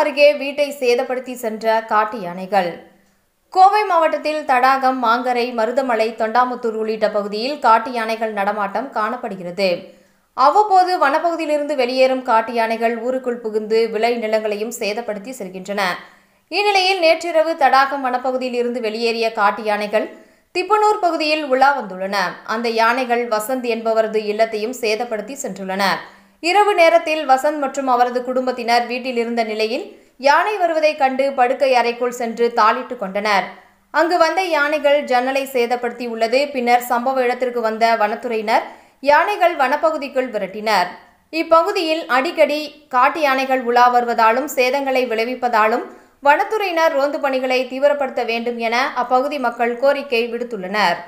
அருகே வீட்டை சேதப்படுத்தி சென்ற காட்டு யானைகள் கோவை மாவட்டத்தில் தடாகம் மாங்கரை மருதமலை தொண்டாமுத்தூர் உள்ளிட்ட பகுதியில் காட்டு யானைகள் நடமாட்டம் காணப்படுகிறது அவ்வப்போது வனப்பகுதியிலிருந்து வெளியேறும் காட்டு யானைகள் ஊருக்குள் புகுந்து விளை நிலங்களையும் சேதப்படுத்தி செல்கின்றன இந்நிலையில் நேற்றிரவு தடாகம் வனப்பகுதியில் இருந்து வெளியேறிய காட்டு யானைகள் திப்பனூர் பகுதியில் உலா வந்துள்ளன அந்த யானைகள் வசந்த் என்பவரது இல்லத்தையும் சேதப்படுத்தி சென்றுள்ளன இரவு நேரத்தில் வசந்த் மற்றும் அவரது குடும்பத்தினர் வீட்டில் இருந்த நிலையில் யானை வருவதை கண்டு படுக்கை அறைக்குள் சென்று தாளிட்டு கொண்டனர் அங்கு வந்த யானைகள் ஜன்னலை சேதப்படுத்தி உள்ளது பின்னர் சம்பவ இடத்திற்கு வந்த வனத்துறையினர் யானைகள் வனப்பகுதிக்குள் விரட்டினர் இப்பகுதியில் அடிக்கடி காட்டு யானைகள் உலா வருவதாலும் சேதங்களை விளைவிப்பதாலும் வனத்துறையினர் ரோந்து பணிகளை தீவிரப்படுத்த வேண்டும் என அப்பகுதி மக்கள் கோரிக்கை விடுத்துள்ளனர்